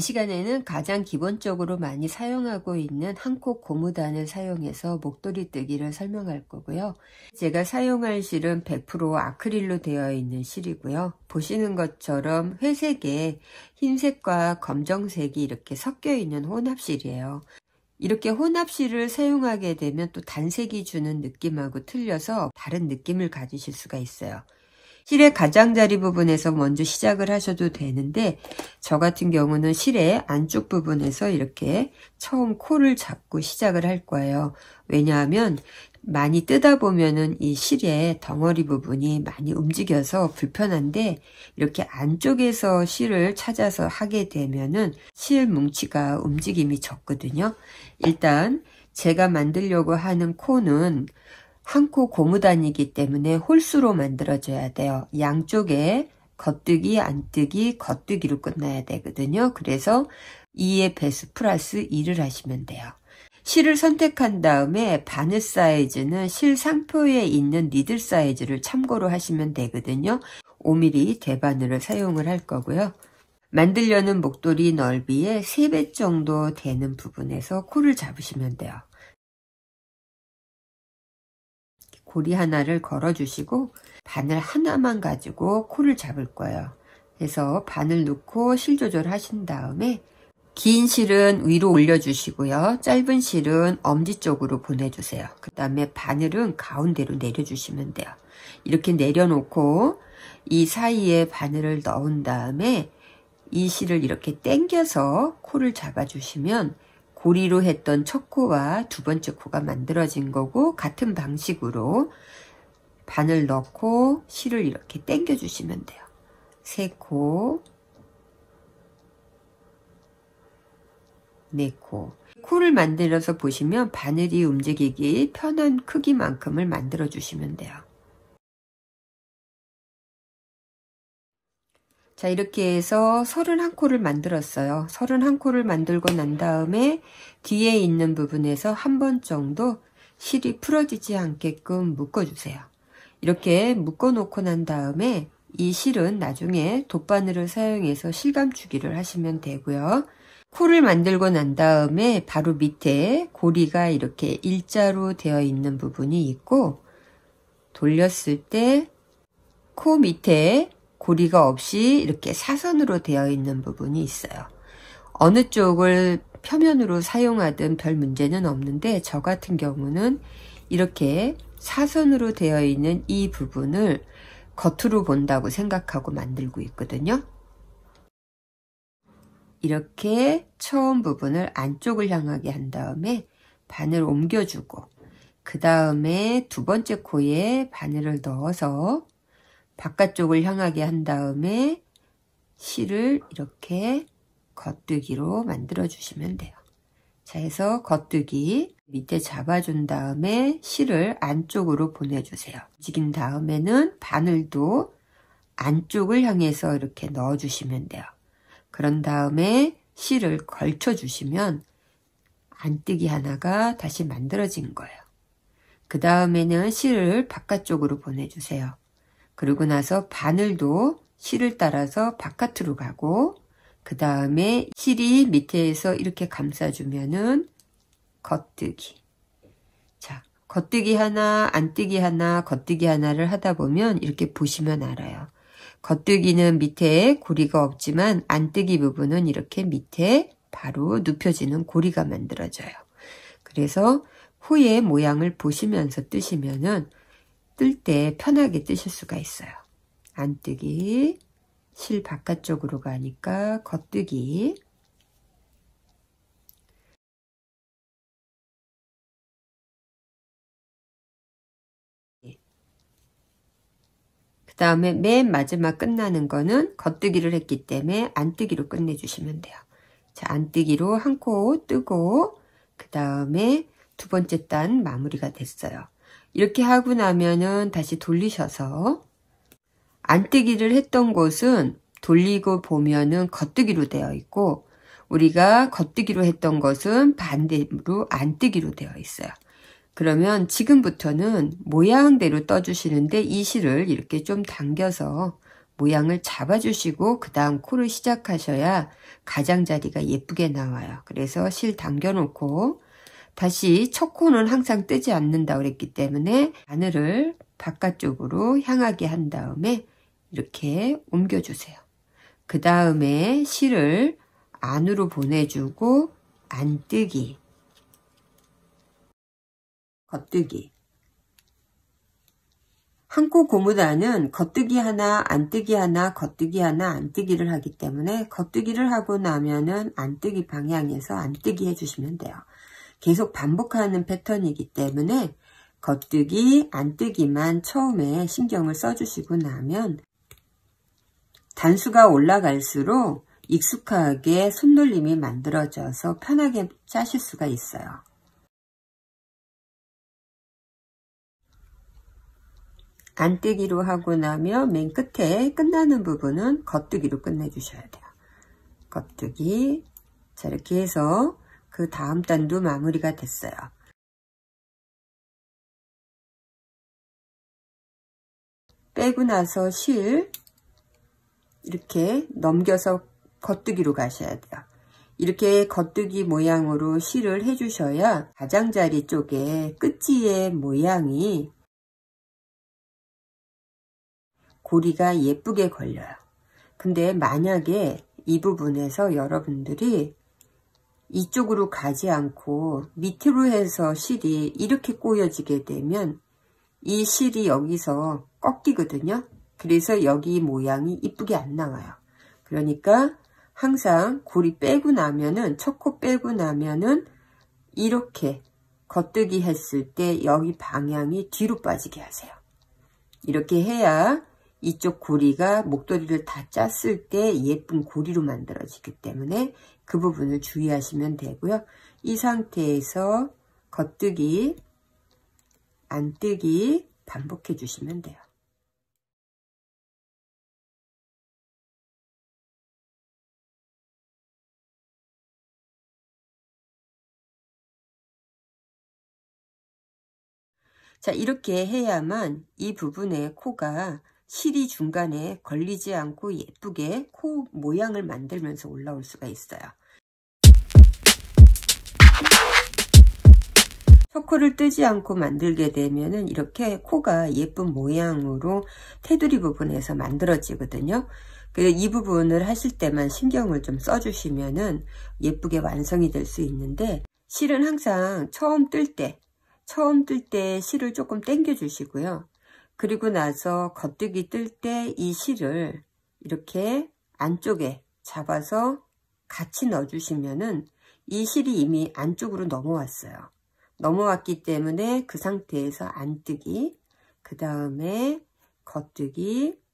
이 시간에는 가장 기본적으로 많이 사용하고 있는 한콕 고무단을 사용해서 목도리 뜨기를 설명할 거고요. 제가 사용할 실은 100% 아크릴로 되어 있는 실이고요. 보시는 것처럼 회색에 흰색과 검정색이 이렇게 섞여 있는 혼합실이에요. 이렇게 혼합실을 사용하게 되면 또 단색이 주는 느낌하고 틀려서 다른 느낌을 가지실 수가 있어요. 실의 가장자리 부분에서 먼저 시작을 하셔도 되는데 저 같은 경우는 실의 안쪽 부분에서 이렇게 처음 코를 잡고 시작을 할 거예요. 왜냐하면 많이 뜨다 보면은 이 실의 덩어리 부분이 많이 움직여서 불편한데 이렇게 안쪽에서 실을 찾아서 하게 되면은 실 뭉치가 움직임이 적거든요. 일단 제가 만들려고 하는 코는 한코 고무단이기 때문에 홀수로 만들어줘야 돼요. 양쪽에 겉뜨기, 안뜨기, 겉뜨기로 끝나야 되거든요. 그래서 2의 배수 플러스 2를 하시면 돼요. 실을 선택한 다음에 바늘 사이즈는 실 상표에 있는 니들 사이즈를 참고로 하시면 되거든요. 5mm 대바늘을 사용을 할 거고요. 만들려는 목도리 넓이의 3배 정도 되는 부분에서 코를 잡으시면 돼요. 고리 하나를 걸어주시고 바늘 하나만 가지고 코를 잡을 거예요. 그래서 바늘 놓고 실 조절하신 다음에 긴 실은 위로 올려주시고요. 짧은 실은 엄지 쪽으로 보내주세요. 그 다음에 바늘은 가운데로 내려주시면 돼요. 이렇게 내려놓고 이 사이에 바늘을 넣은 다음에 이 실을 이렇게 당겨서 코를 잡아주시면 고리로 했던 첫 코와 두 번째 코가 만들어진 거고 같은 방식으로 바늘 넣고 실을 이렇게 당겨 주시면 돼요. 세 코, 네 코. 코를 만들어서 보시면 바늘이 움직이기 편한 크기만큼을 만들어 주시면 돼요. 자 이렇게 해서 31코를 만들었어요. 31코를 만들고 난 다음에 뒤에 있는 부분에서 한 번 정도 실이 풀어지지 않게끔 묶어주세요. 이렇게 묶어놓고 난 다음에 이 실은 나중에 돗바늘을 사용해서 실감주기를 하시면 되고요. 코를 만들고 난 다음에 바로 밑에 고리가 이렇게 일자로 되어 있는 부분이 있고 돌렸을 때 코 밑에 고리가 없이 이렇게 사선으로 되어 있는 부분이 있어요. 어느 쪽을 표면으로 사용하든 별 문제는 없는데 저 같은 경우는 이렇게 사선으로 되어 있는 이 부분을 겉으로 본다고 생각하고 만들고 있거든요. 이렇게 처음 부분을 안쪽을 향하게 한 다음에 바늘 옮겨주고 그 다음에 두 번째 코에 바늘을 넣어서 바깥쪽을 향하게 한 다음에 실을 이렇게 겉뜨기로 만들어 주시면 돼요. 자 해서 겉뜨기 밑에 잡아준 다음에 실을 안쪽으로 보내주세요. 움직인 다음에는 바늘도 안쪽을 향해서 이렇게 넣어주시면 돼요. 그런 다음에 실을 걸쳐주시면 안뜨기 하나가 다시 만들어진 거예요. 그 다음에는 실을 바깥쪽으로 보내주세요. 그리고 나서 바늘도 실을 따라서 바깥으로 가고 그 다음에 실이 밑에서 이렇게 감싸주면은 겉뜨기 자 겉뜨기 하나 안뜨기 하나 겉뜨기 하나를 하다 보면 이렇게 보시면 알아요 겉뜨기는 밑에 고리가 없지만 안뜨기 부분은 이렇게 밑에 바로 눕혀지는 고리가 만들어져요 그래서 후에 모양을 보시면서 뜨시면은 뜰때 편하게 뜨실 수가 있어요. 안뜨기, 실 바깥쪽으로 가니까 겉뜨기, 그 다음에 맨 마지막 끝나는 거는 겉뜨기를 했기 때문에 안뜨기로 끝내주시면 돼요. 자, 안뜨기로 한 코 뜨고 그 다음에 두 번째 단 마무리가 됐어요. 이렇게 하고 나면은 다시 돌리셔서 안뜨기를 했던 곳은 돌리고 보면은 겉뜨기로 되어 있고 우리가 겉뜨기로 했던 것은 반대로 안뜨기로 되어 있어요. 그러면 지금부터는 모양대로 떠주시는데 이 실을 이렇게 좀 당겨서 모양을 잡아주시고 그 다음 코를 시작하셔야 가장자리가 예쁘게 나와요. 그래서 실 당겨놓고 다시 첫 코는 항상 뜨지 않는다 그랬기 때문에 바늘을 바깥쪽으로 향하게 한 다음에 이렇게 옮겨주세요. 그 다음에 실을 안으로 보내주고 안뜨기, 겉뜨기 한 코 고무단은 겉뜨기 하나, 안뜨기 하나, 겉뜨기 하나, 안뜨기를 하기 때문에 겉뜨기를 하고 나면은 안뜨기 방향에서 안뜨기 해주시면 돼요. 계속 반복하는 패턴이기 때문에 겉뜨기, 안뜨기만 처음에 신경을 써주시고 나면 단수가 올라갈수록 익숙하게 손놀림이 만들어져서 편하게 짜실 수가 있어요. 안뜨기로 하고 나면 맨 끝에 끝나는 부분은 겉뜨기로 끝내주셔야 돼요. 겉뜨기 자 이렇게 해서 그 다음 단도 마무리가 됐어요. 빼고 나서 실 이렇게 넘겨서 겉뜨기로 가셔야 돼요. 이렇게 겉뜨기 모양으로 실을 해주셔야 가장자리 쪽에 끝지의 모양이 고리가 예쁘게 걸려요. 근데 만약에 이 부분에서 여러분들이 이쪽으로 가지 않고 밑으로 해서 실이 이렇게 꼬여지게 되면 이 실이 여기서 꺾이거든요. 그래서 여기 모양이 이쁘게 안 나와요. 그러니까 항상 고리 빼고 나면은 첫 코 빼고 나면은 이렇게 겉뜨기 했을 때 여기 방향이 뒤로 빠지게 하세요. 이렇게 해야 이쪽 고리가 목도리를 다 짰을 때 예쁜 고리로 만들어지기 때문에 그 부분을 주의하시면 되고요. 이 상태에서 겉뜨기, 안뜨기 반복해 주시면 돼요. 자 이렇게 해야만 이 부분에 코가 실이 중간에 걸리지 않고 예쁘게 코 모양을 만들면서 올라올 수가 있어요. 초코를 뜨지 않고 만들게 되면 은 이렇게 코가 예쁜 모양으로 테두리 부분에서 만들어지거든요. 이 부분을 하실 때만 신경을 좀 써주시면 은 예쁘게 완성이 될 수 있는데 실은 항상 처음 뜰 때, 처음 뜰 때 실을 조금 당겨 주시고요. 그리고 나서 겉뜨기 뜰 때 이 실을 이렇게 안쪽에 잡아서 같이 넣어주시면은 이 실이 이미 안쪽으로 넘어왔어요. 넘어왔기 때문에 그 상태에서 안뜨기 그 다음에 겉뜨기